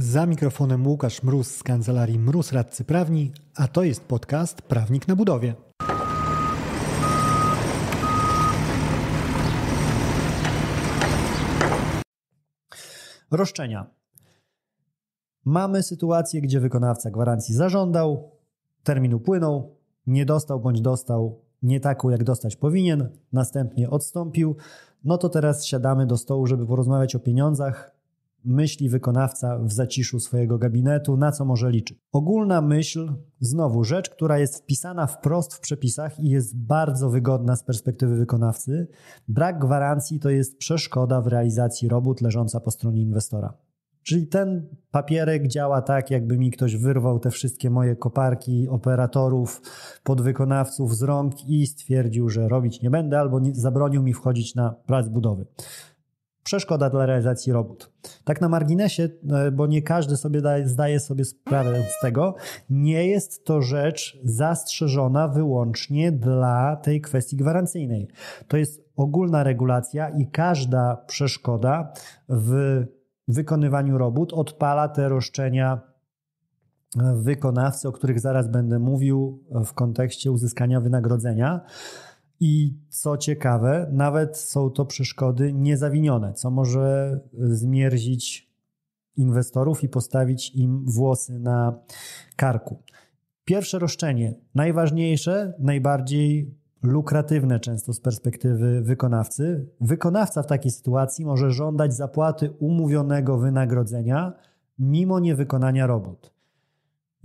Za mikrofonem Łukasz Mróz z kancelarii Mróz Radcy Prawni, a to jest podcast Prawnik na Budowie. Roszczenia. Mamy sytuację, gdzie wykonawca gwarancji zażądał, termin upłynął, nie dostał bądź dostał nie taką, jak dostać powinien, następnie odstąpił. No to teraz siadamy do stołu, żeby porozmawiać o pieniądzach, myśli wykonawca w zaciszu swojego gabinetu, na co może liczyć. Ogólna myśl, znowu rzecz, która jest wpisana wprost w przepisach i jest bardzo wygodna z perspektywy wykonawcy. Brak gwarancji to jest przeszkoda w realizacji robót leżąca po stronie inwestora. Czyli ten papierek działa tak, jakby mi ktoś wyrwał te wszystkie moje koparki operatorów, podwykonawców z rąk i stwierdził, że robić nie będę albo zabronił mi wchodzić na plac budowy przeszkoda dla realizacji robót. Tak na marginesie, e, bo nie każdy sobie zdaje sobie sprawę z tego, nie jest to rzecz zastrzeżona wyłącznie dla tej kwestii gwarancyjnej. To jest ogólna regulacja i każda przeszkoda w wykonywaniu robót odpala te roszczenia wykonawcy, o których zaraz będę mówił w kontekście uzyskania wynagrodzenia. I co ciekawe, nawet są to przeszkody niezawinione, co może zmierzić inwestorów i postawić im włosy na karku. Pierwsze roszczenie, najważniejsze, najbardziej lukratywne często z perspektywy wykonawcy. Wykonawca w takiej sytuacji może żądać zapłaty umówionego wynagrodzenia mimo niewykonania robót.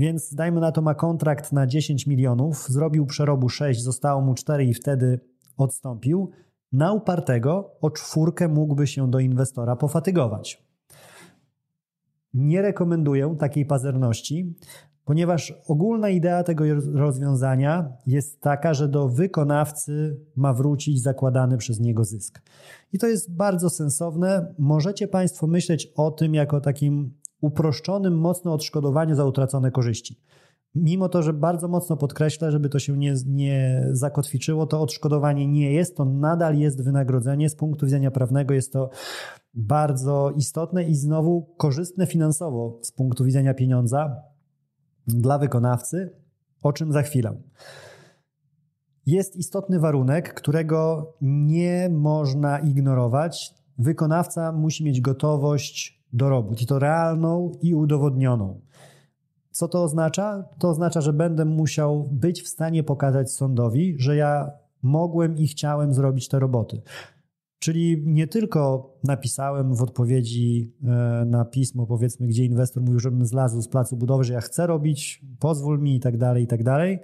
Więc dajmy na to, ma kontrakt na 10 milionów, zrobił przerobu 6, zostało mu 4 i wtedy odstąpił. Na upartego o czwórkę mógłby się do inwestora pofatygować. Nie rekomenduję takiej pazerności, ponieważ ogólna idea tego rozwiązania jest taka, że do wykonawcy ma wrócić zakładany przez niego zysk. I to jest bardzo sensowne. Możecie Państwo myśleć o tym jako takim uproszczonym mocno odszkodowaniu za utracone korzyści. Mimo to, że bardzo mocno podkreślę, żeby to się nie, nie zakotwiczyło, to odszkodowanie nie jest, to nadal jest wynagrodzenie. Z punktu widzenia prawnego jest to bardzo istotne i znowu korzystne finansowo z punktu widzenia pieniądza dla wykonawcy, o czym za chwilę. Jest istotny warunek, którego nie można ignorować. Wykonawca musi mieć gotowość dorobót i to realną i udowodnioną. Co to oznacza? To oznacza, że będę musiał być w stanie pokazać sądowi, że ja mogłem i chciałem zrobić te roboty. Czyli nie tylko napisałem w odpowiedzi e, na pismo, powiedzmy, gdzie inwestor mówił, żebym zlazł z placu budowy, że ja chcę robić, pozwól mi i tak dalej, i tak dalej,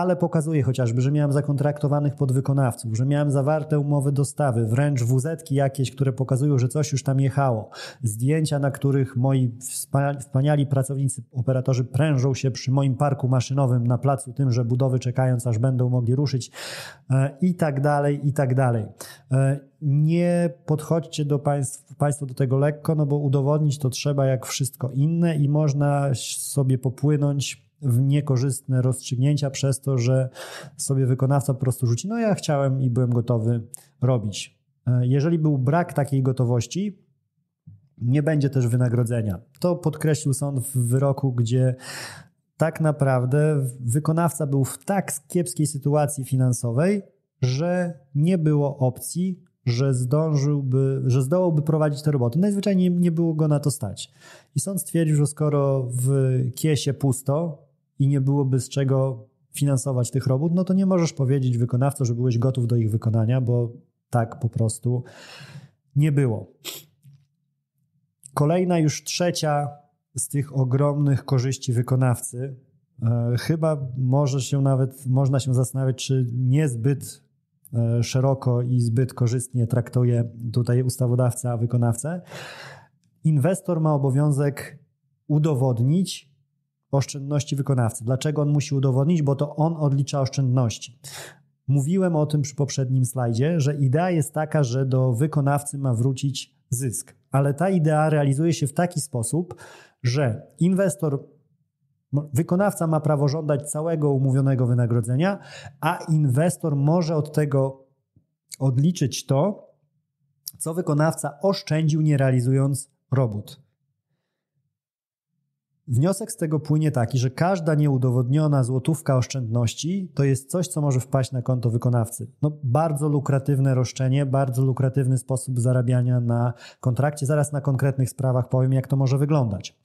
ale pokazuje chociażby, że miałem zakontraktowanych podwykonawców, że miałem zawarte umowy dostawy, wręcz wz jakieś, które pokazują, że coś już tam jechało. Zdjęcia, na których moi wspaniali pracownicy, operatorzy prężą się przy moim parku maszynowym na placu tym, że budowy czekając, aż będą mogli ruszyć e, i tak dalej, i tak dalej. E, nie podchodźcie do państw, Państwo do tego lekko, no bo udowodnić to trzeba jak wszystko inne i można sobie popłynąć w niekorzystne rozstrzygnięcia przez to, że sobie wykonawca po prostu rzuci, no ja chciałem i byłem gotowy robić. E, jeżeli był brak takiej gotowości, nie będzie też wynagrodzenia. To podkreślił sąd w wyroku, gdzie tak naprawdę wykonawca był w tak kiepskiej sytuacji finansowej, że nie było opcji, że zdążyłby, że zdołałby prowadzić te roboty. Najzwyczajniej nie było go na to stać. I sąd stwierdził, że skoro w kiesie pusto, i nie byłoby z czego finansować tych robót, no to nie możesz powiedzieć wykonawco, że byłeś gotów do ich wykonania, bo tak po prostu nie było. Kolejna, już trzecia z tych ogromnych korzyści wykonawcy. E, chyba może się nawet, można się zastanawiać, czy niezbyt e, szeroko i zbyt korzystnie traktuje tutaj ustawodawca, wykonawcę. Inwestor ma obowiązek udowodnić, oszczędności wykonawcy. Dlaczego on musi udowodnić? Bo to on odlicza oszczędności. Mówiłem o tym przy poprzednim slajdzie, że idea jest taka, że do wykonawcy ma wrócić zysk, ale ta idea realizuje się w taki sposób, że inwestor, wykonawca ma prawo żądać całego umówionego wynagrodzenia, a inwestor może od tego odliczyć to, co wykonawca oszczędził nie realizując robót. Wniosek z tego płynie taki, że każda nieudowodniona złotówka oszczędności to jest coś, co może wpaść na konto wykonawcy. No, bardzo lukratywne roszczenie, bardzo lukratywny sposób zarabiania na kontrakcie. Zaraz na konkretnych sprawach powiem, jak to może wyglądać.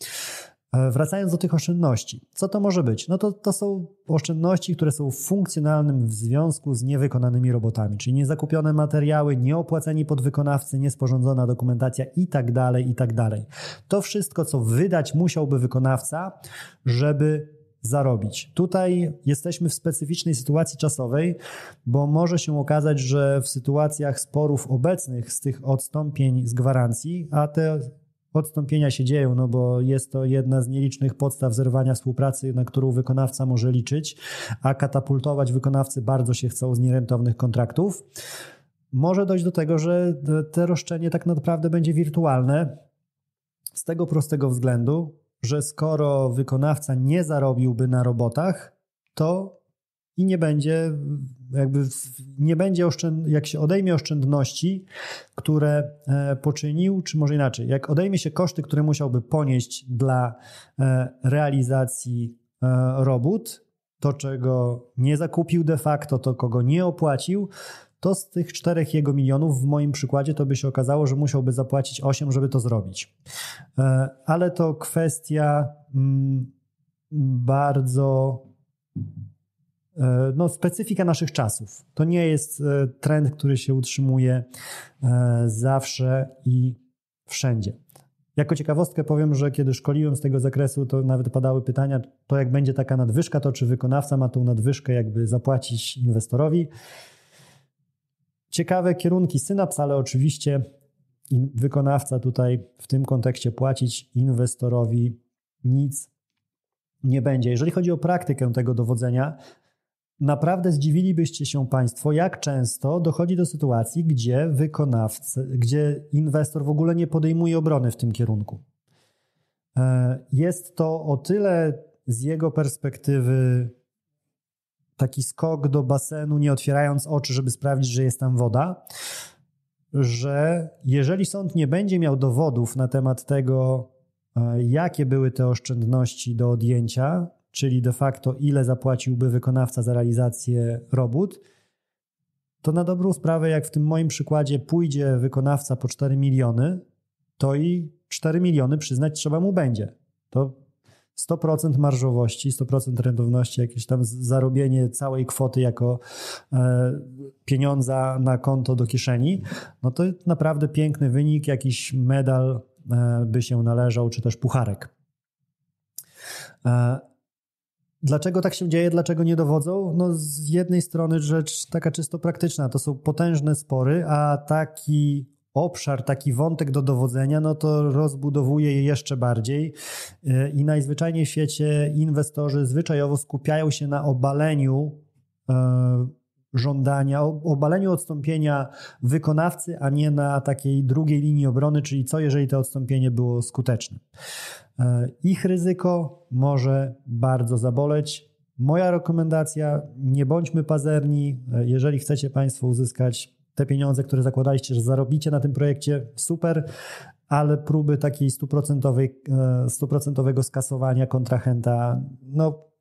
E, wracając do tych oszczędności, co to może być? No to, to są oszczędności, które są funkcjonalnym w związku z niewykonanymi robotami, czyli niezakupione materiały, nieopłaceni podwykonawcy, niesporządzona dokumentacja i tak dalej, i tak dalej. To wszystko, co wydać musiałby wykonawca, żeby zarobić. Tutaj jesteśmy w specyficznej sytuacji czasowej, bo może się okazać, że w sytuacjach sporów obecnych z tych odstąpień z gwarancji, a te odstąpienia się dzieją, no bo jest to jedna z nielicznych podstaw zerwania współpracy, na którą wykonawca może liczyć, a katapultować wykonawcy bardzo się chcą z nierentownych kontraktów. Może dojść do tego, że te roszczenie tak naprawdę będzie wirtualne z tego prostego względu, że skoro wykonawca nie zarobiłby na robotach, to i nie będzie, jakby nie będzie jak się odejmie oszczędności, które e, poczynił, czy może inaczej, jak odejmie się koszty, które musiałby ponieść dla e, realizacji e, robót, to czego nie zakupił de facto, to kogo nie opłacił, to z tych czterech jego milionów w moim przykładzie to by się okazało, że musiałby zapłacić 8, żeby to zrobić. Ale to kwestia mm, bardzo E, no, specyfika naszych czasów. To nie jest e, trend, który się utrzymuje e, zawsze i wszędzie. Jako ciekawostkę powiem, że kiedy szkoliłem z tego zakresu, to nawet padały pytania, to jak będzie taka nadwyżka, to czy wykonawca ma tą nadwyżkę jakby zapłacić inwestorowi. Ciekawe kierunki synaps, ale oczywiście wykonawca tutaj w tym kontekście płacić inwestorowi nic nie będzie. Jeżeli chodzi o praktykę tego dowodzenia, Naprawdę zdziwilibyście się Państwo, jak często dochodzi do sytuacji, gdzie wykonawcy, gdzie inwestor w ogóle nie podejmuje obrony w tym kierunku. E, jest to o tyle z jego perspektywy taki skok do basenu, nie otwierając oczy, żeby sprawdzić, że jest tam woda, że jeżeli sąd nie będzie miał dowodów na temat tego, e, jakie były te oszczędności do odjęcia, czyli de facto ile zapłaciłby wykonawca za realizację robót, to na dobrą sprawę, jak w tym moim przykładzie pójdzie wykonawca po 4 miliony, to i 4 miliony przyznać trzeba mu będzie. To 100% marżowości, 100% rentowności, jakieś tam zarobienie całej kwoty jako e, pieniądza na konto do kieszeni, no to naprawdę piękny wynik, jakiś medal e, by się należał, czy też pucharek. E, Dlaczego tak się dzieje, dlaczego nie dowodzą? No z jednej strony rzecz taka czysto praktyczna, to są potężne spory, a taki obszar, taki wątek do dowodzenia, no to rozbudowuje je jeszcze bardziej e, i najzwyczajniej w świecie inwestorzy zwyczajowo skupiają się na obaleniu e, żądania, obaleniu odstąpienia wykonawcy, a nie na takiej drugiej linii obrony, czyli co jeżeli to odstąpienie było skuteczne. E, ich ryzyko może bardzo zaboleć. Moja rekomendacja: nie bądźmy pazerni. E, jeżeli chcecie Państwo uzyskać te pieniądze, które zakładaliście, że zarobicie na tym projekcie, super, ale próby takiej e, stuprocentowego skasowania kontrahenta, no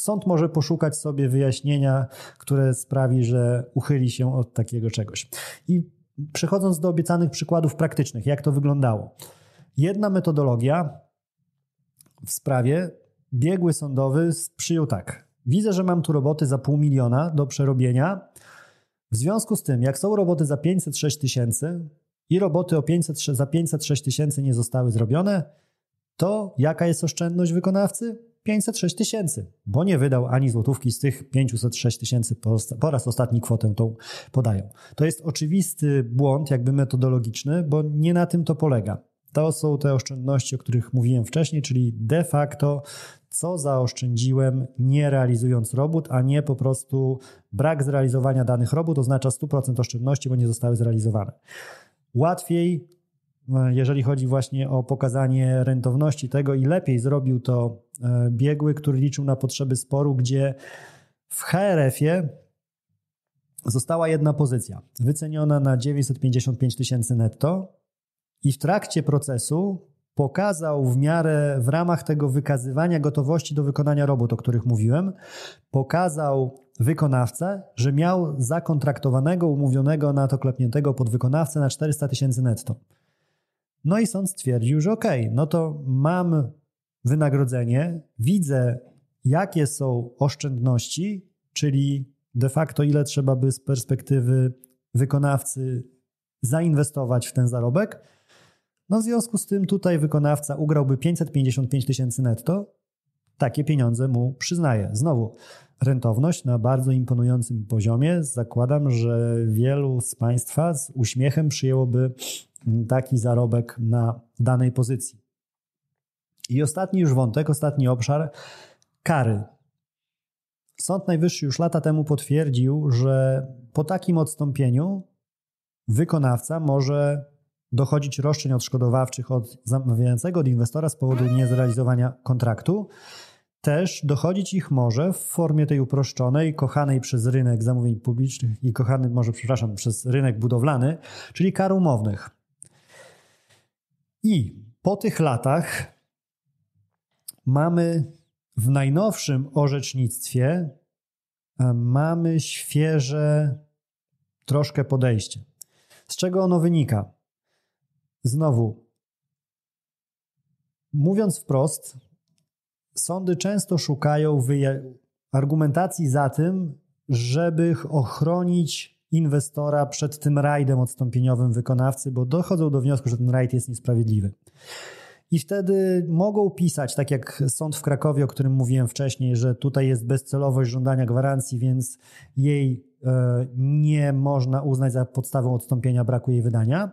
sąd może poszukać sobie wyjaśnienia, które sprawi, że uchyli się od takiego czegoś. I przechodząc do obiecanych przykładów praktycznych, jak to wyglądało. Jedna metodologia w sprawie biegły sądowy przyjął tak. Widzę, że mam tu roboty za pół miliona do przerobienia. W związku z tym, jak są roboty za 506 tysięcy i roboty o 500, za 506 tysięcy nie zostały zrobione, to jaka jest oszczędność wykonawcy? 506 tysięcy, bo nie wydał ani złotówki z tych 506 tysięcy, po, po raz ostatni kwotę tą podają. To jest oczywisty błąd, jakby metodologiczny, bo nie na tym to polega. To są te oszczędności, o których mówiłem wcześniej, czyli de facto co zaoszczędziłem nie realizując robót, a nie po prostu brak zrealizowania danych robót oznacza 100% oszczędności, bo nie zostały zrealizowane. Łatwiej, e, jeżeli chodzi właśnie o pokazanie rentowności tego i lepiej zrobił to e, biegły, który liczył na potrzeby sporu, gdzie w HRF-ie została jedna pozycja, wyceniona na 955 tysięcy netto, i w trakcie procesu pokazał w miarę w ramach tego wykazywania gotowości do wykonania robót, o których mówiłem, pokazał wykonawcę, że miał zakontraktowanego, umówionego na to klepniętego podwykonawcę na 400 tysięcy netto. No i sąd stwierdził, że okej, okay, no to mam wynagrodzenie, widzę jakie są oszczędności, czyli de facto ile trzeba by z perspektywy wykonawcy zainwestować w ten zarobek, no w związku z tym tutaj wykonawca ugrałby 555 tysięcy netto, takie pieniądze mu przyznaje. Znowu, rentowność na bardzo imponującym poziomie. Zakładam, że wielu z Państwa z uśmiechem przyjęłoby mm, taki zarobek na danej pozycji. I ostatni już wątek, ostatni obszar kary. Sąd Najwyższy już lata temu potwierdził, że po takim odstąpieniu wykonawca może dochodzić roszczeń odszkodowawczych od zamawiającego, od inwestora z powodu niezrealizowania kontraktu. Też dochodzić ich może w formie tej uproszczonej, kochanej przez rynek zamówień publicznych i kochany, może przepraszam, przez rynek budowlany, czyli kar umownych. I po tych latach mamy w najnowszym orzecznictwie e, mamy świeże troszkę podejście. Z czego ono wynika? Znowu, mówiąc wprost, sądy często szukają argumentacji za tym, żeby ochronić inwestora przed tym rajdem odstąpieniowym wykonawcy, bo dochodzą do wniosku, że ten rajd jest niesprawiedliwy. I wtedy mogą pisać, tak jak sąd w Krakowie, o którym mówiłem wcześniej, że tutaj jest bezcelowość żądania gwarancji, więc jej E, nie można uznać za podstawą odstąpienia braku jej wydania.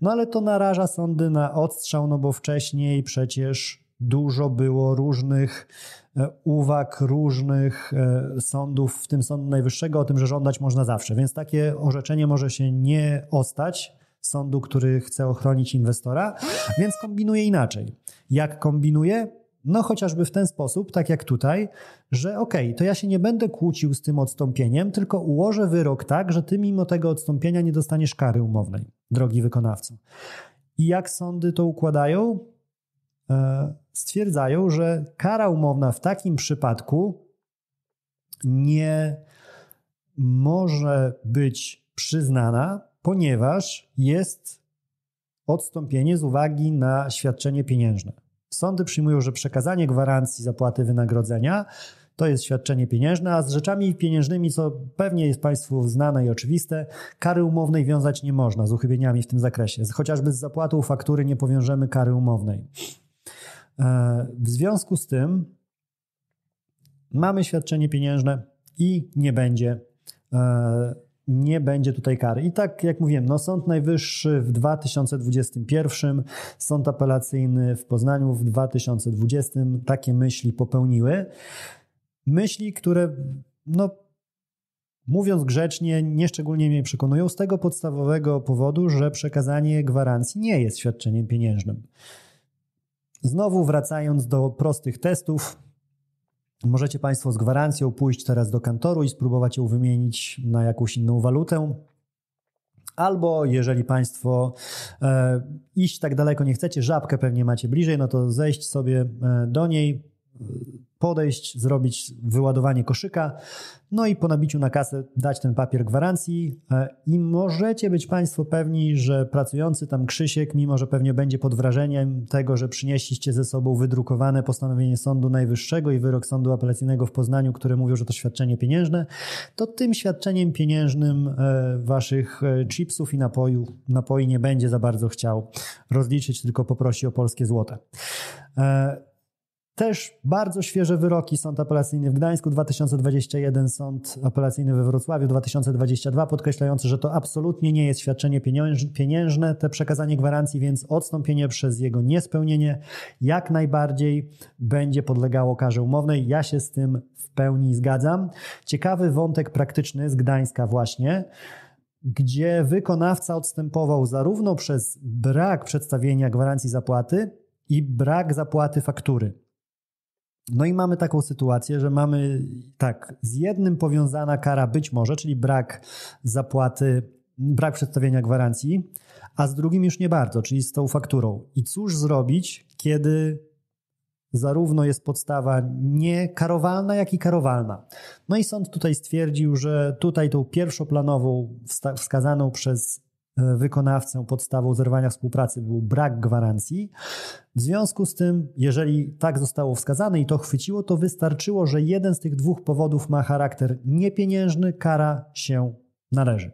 No ale to naraża sądy na odstrzał, no bo wcześniej przecież dużo było różnych e, uwag różnych e, sądów, w tym Sądu Najwyższego, o tym, że żądać można zawsze. Więc takie orzeczenie może się nie ostać sądu, który chce ochronić inwestora, więc kombinuje inaczej. Jak kombinuje? No chociażby w ten sposób, tak jak tutaj, że okej, okay, to ja się nie będę kłócił z tym odstąpieniem, tylko ułożę wyrok tak, że ty mimo tego odstąpienia nie dostaniesz kary umownej, drogi wykonawco. I jak sądy to układają? E, stwierdzają, że kara umowna w takim przypadku nie może być przyznana, ponieważ jest odstąpienie z uwagi na świadczenie pieniężne. Sądy przyjmują, że przekazanie gwarancji zapłaty wynagrodzenia to jest świadczenie pieniężne, a z rzeczami pieniężnymi, co pewnie jest Państwu znane i oczywiste, kary umownej wiązać nie można z uchybieniami w tym zakresie. Chociażby z zapłatą faktury nie powiążemy kary umownej. E, w związku z tym mamy świadczenie pieniężne i nie będzie e, nie będzie tutaj kary. I tak jak mówiłem, no Sąd Najwyższy w 2021, Sąd Apelacyjny w Poznaniu w 2020 takie myśli popełniły. Myśli, które no mówiąc grzecznie, nieszczególnie mnie przekonują z tego podstawowego powodu, że przekazanie gwarancji nie jest świadczeniem pieniężnym. Znowu wracając do prostych testów, Możecie Państwo z gwarancją pójść teraz do kantoru i spróbować ją wymienić na jakąś inną walutę. Albo jeżeli Państwo e, iść tak daleko nie chcecie, żabkę pewnie macie bliżej, no to zejść sobie e, do niej, podejść, zrobić wyładowanie koszyka, no i po nabiciu na kasę dać ten papier gwarancji e, i możecie być Państwo pewni, że pracujący tam Krzysiek, mimo że pewnie będzie pod wrażeniem tego, że przynieśliście ze sobą wydrukowane postanowienie Sądu Najwyższego i wyrok Sądu Apelacyjnego w Poznaniu, które mówią, że to świadczenie pieniężne, to tym świadczeniem pieniężnym e, Waszych e, chipsów i napoju, napoi nie będzie za bardzo chciał rozliczyć, tylko poprosi o polskie złote. Też bardzo świeże wyroki Sąd Apelacyjny w Gdańsku 2021, Sąd Apelacyjny we Wrocławiu 2022, podkreślający, że to absolutnie nie jest świadczenie pieniężne, te przekazanie gwarancji, więc odstąpienie przez jego niespełnienie jak najbardziej będzie podlegało karze umownej. Ja się z tym w pełni zgadzam. Ciekawy wątek praktyczny z Gdańska, właśnie gdzie wykonawca odstępował zarówno przez brak przedstawienia gwarancji zapłaty i brak zapłaty faktury. No i mamy taką sytuację, że mamy tak, z jednym powiązana kara być może, czyli brak zapłaty, brak przedstawienia gwarancji, a z drugim już nie bardzo, czyli z tą fakturą. I cóż zrobić, kiedy zarówno jest podstawa niekarowalna, jak i karowalna. No i sąd tutaj stwierdził, że tutaj tą pierwszoplanową wskazaną przez wykonawcę podstawą zerwania współpracy był brak gwarancji. W związku z tym, jeżeli tak zostało wskazane i to chwyciło, to wystarczyło, że jeden z tych dwóch powodów ma charakter niepieniężny, kara się należy.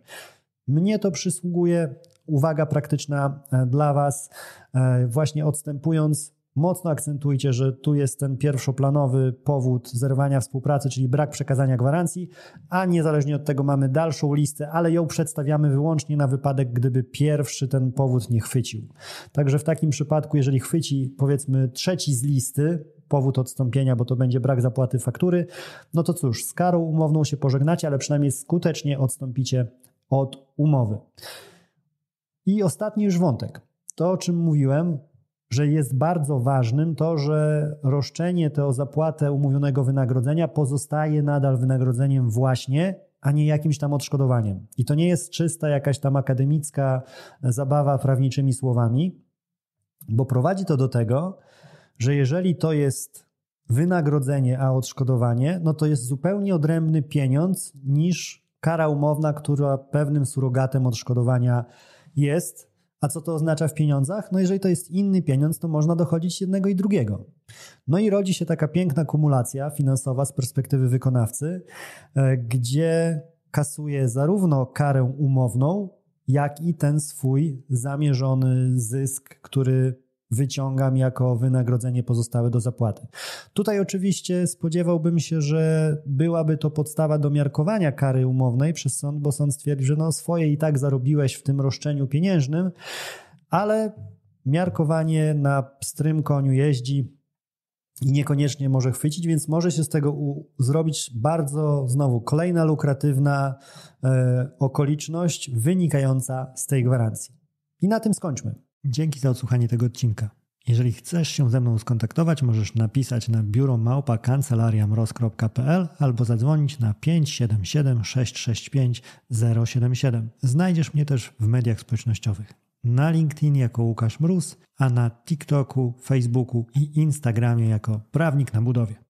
Mnie to przysługuje. Uwaga praktyczna e, dla Was, e, właśnie odstępując mocno akcentujcie, że tu jest ten pierwszoplanowy powód zerwania współpracy, czyli brak przekazania gwarancji, a niezależnie od tego mamy dalszą listę, ale ją przedstawiamy wyłącznie na wypadek, gdyby pierwszy ten powód nie chwycił. Także w takim przypadku, jeżeli chwyci powiedzmy trzeci z listy, powód odstąpienia, bo to będzie brak zapłaty faktury, no to cóż, z karą umowną się pożegnacie, ale przynajmniej skutecznie odstąpicie od umowy. I ostatni już wątek. To, o czym mówiłem, że jest bardzo ważnym to, że roszczenie to o zapłatę umówionego wynagrodzenia pozostaje nadal wynagrodzeniem właśnie, a nie jakimś tam odszkodowaniem. I to nie jest czysta jakaś tam akademicka zabawa prawniczymi słowami, bo prowadzi to do tego, że jeżeli to jest wynagrodzenie, a odszkodowanie, no to jest zupełnie odrębny pieniądz niż kara umowna, która pewnym surogatem odszkodowania jest, a co to oznacza w pieniądzach? No jeżeli to jest inny pieniądz, to można dochodzić jednego i drugiego. No i rodzi się taka piękna kumulacja finansowa z perspektywy wykonawcy, e, gdzie kasuje zarówno karę umowną, jak i ten swój zamierzony zysk, który wyciągam jako wynagrodzenie pozostałe do zapłaty. Tutaj oczywiście spodziewałbym się, że byłaby to podstawa do miarkowania kary umownej przez sąd, bo sąd stwierdził, że no swoje i tak zarobiłeś w tym roszczeniu pieniężnym, ale miarkowanie na pstrym koniu jeździ i niekoniecznie może chwycić, więc może się z tego zrobić bardzo znowu kolejna lukratywna y, okoliczność wynikająca z tej gwarancji. I na tym skończmy. Dzięki za odsłuchanie tego odcinka. Jeżeli chcesz się ze mną skontaktować, możesz napisać na biuro małpa kancelariamroz.pl albo zadzwonić na 577 665 077. Znajdziesz mnie też w mediach społecznościowych. Na LinkedIn jako Łukasz Mróz, a na TikToku, Facebooku i Instagramie jako Prawnik na Budowie.